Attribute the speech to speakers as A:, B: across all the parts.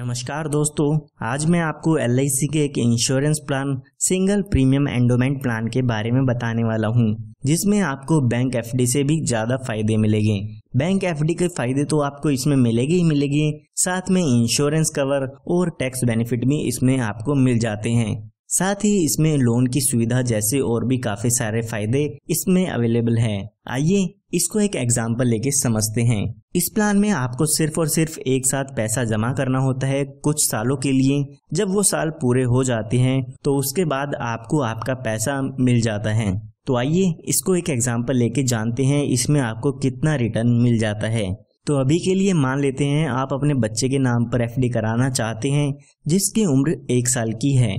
A: नमस्कार दोस्तों आज मैं आपको एल के एक insurance plan single premium endowment plan के बारे में बताने वाला हूँ जिसमें आपको बैंक एफ से भी ज़्यादा फायदे मिलेंगे बैंक एफ के फायदे तो आपको इसमें मिलेंगे ही मिलेंगे साथ में इंश्योरेंस कवर और टैक्स बेनिफिट भी इसमें आपको मिल जाते हैं साथ ही इसमें लोन की सुविधा जैसे और भी काफी सारे फायदे इसमें अवेलेबल हैं। आइए इसको एक एग्जाम्पल लेके समझते हैं इस प्लान में आपको सिर्फ और सिर्फ एक साथ पैसा जमा करना होता है कुछ सालों के लिए जब वो साल पूरे हो जाते हैं तो उसके बाद आपको आपका पैसा मिल जाता है तो आइए इसको एक एग्जाम्पल लेके जानते हैं इसमें आपको कितना रिटर्न मिल जाता है तो अभी के लिए मान लेते हैं आप अपने बच्चे के नाम पर एफडी कराना चाहते हैं जिसकी उम्र एक साल की है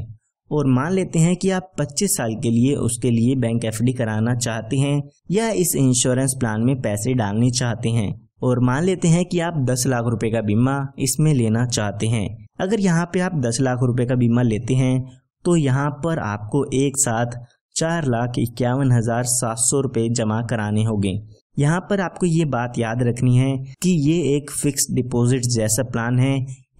A: और मान लेते हैं कि आप 25 साल के लिए उसके लिए बैंक एफ कराना चाहते हैं या इस इंश्योरेंस प्लान में पैसे डालने चाहते हैं और मान लेते हैं कि आप 10 लाख रुपए का बीमा इसमें लेना चाहते हैं अगर यहाँ पे आप 10 लाख रुपए का बीमा लेते हैं तो यहाँ पर आपको एक साथ चार लाख इक्यावन हजार सात सौ रूपए जमा कराने होंगे यहाँ पर आपको ये बात याद रखनी है कि ये एक फिक्स डिपॉजिट जैसा प्लान है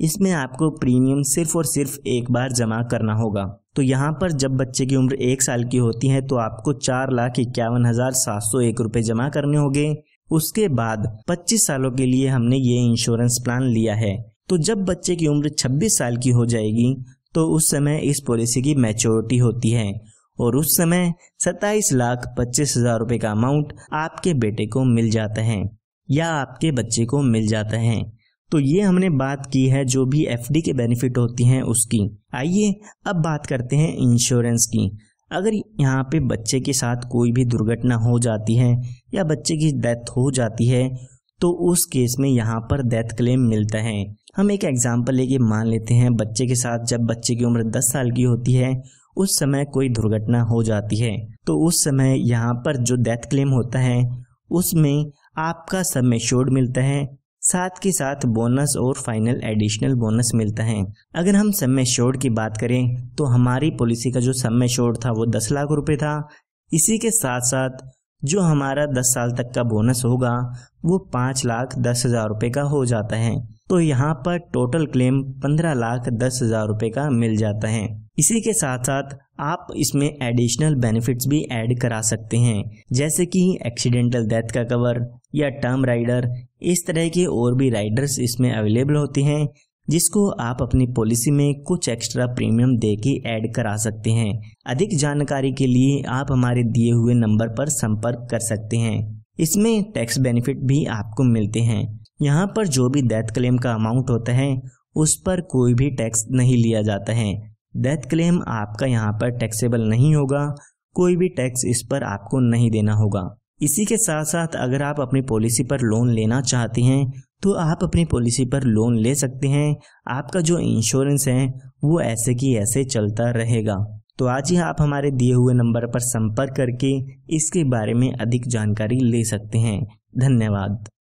A: इसमें आपको प्रीमियम सिर्फ और सिर्फ एक बार जमा करना होगा तो यहाँ पर जब बच्चे की उम्र एक साल की होती है तो आपको चार लाख इक्यावन हज़ार सात सौ एक रूपए जमा करने होंगे उसके बाद 25 सालों के लिए हमने ये इंश्योरेंस प्लान लिया है तो जब बच्चे की उम्र 26 साल की हो जाएगी तो उस समय इस पॉलिसी की मैच्योरिटी होती है और उस समय सत्ताईस लाख पच्चीस हजार रूपए का अमाउंट आपके बेटे को मिल जाता है या आपके बच्चे को मिल जाता है तो ये हमने बात की है जो भी एफ के बेनिफिट होती हैं उसकी आइए अब बात करते हैं इंश्योरेंस की अगर यहाँ पे बच्चे के साथ कोई भी दुर्घटना हो जाती है या बच्चे की डेथ हो जाती है तो उस केस में यहाँ पर डेथ क्लेम मिलता है हम एक एग्ज़ाम्पल लेके मान लेते हैं बच्चे के साथ जब बच्चे की उम्र 10 साल की होती है उस समय कोई दुर्घटना हो जाती है तो उस समय यहाँ पर जो डेथ क्लेम होता है उसमें आपका सब एश्योर्ड मिलता है साथ के साथ बोनस और फाइनल एडिशनल बोनस मिलता है अगर हम समय शोर की बात करें तो हमारी पॉलिसी का जो समय शोर था वो दस लाख रुपए था इसी के साथ साथ जो हमारा दस साल तक का बोनस होगा वो पाँच लाख दस हज़ार रुपये का हो जाता है तो यहाँ पर टोटल क्लेम पंद्रह लाख दस हज़ार रुपये का मिल जाता है इसी के साथ साथ आप इसमें एडिशनल बेनिफिट्स भी ऐड करा सकते हैं जैसे कि एक्सीडेंटल डेथ का कवर या टर्म राइडर इस तरह के और भी राइडर्स इसमें अवेलेबल होते हैं जिसको आप अपनी पॉलिसी में कुछ एक्स्ट्रा प्रीमियम दे के ऐड करा सकते हैं अधिक जानकारी के लिए आप हमारे दिए हुए नंबर पर संपर्क कर सकते हैं इसमें टैक्स बेनिफिट भी आपको मिलते हैं यहाँ पर जो भी डेथ क्लेम का अमाउंट होता है उस पर कोई भी टैक्स नहीं लिया जाता है डेथ क्लेम आपका यहाँ पर टैक्सेबल नहीं होगा कोई भी टैक्स इस पर आपको नहीं देना होगा इसी के साथ साथ अगर आप अपनी पॉलिसी पर लोन लेना चाहते हैं तो आप अपनी पॉलिसी पर लोन ले सकते हैं आपका जो इंश्योरेंस है वो ऐसे की ऐसे चलता रहेगा तो आज ही आप हमारे दिए हुए नंबर पर संपर्क करके इसके बारे में अधिक जानकारी ले सकते हैं धन्यवाद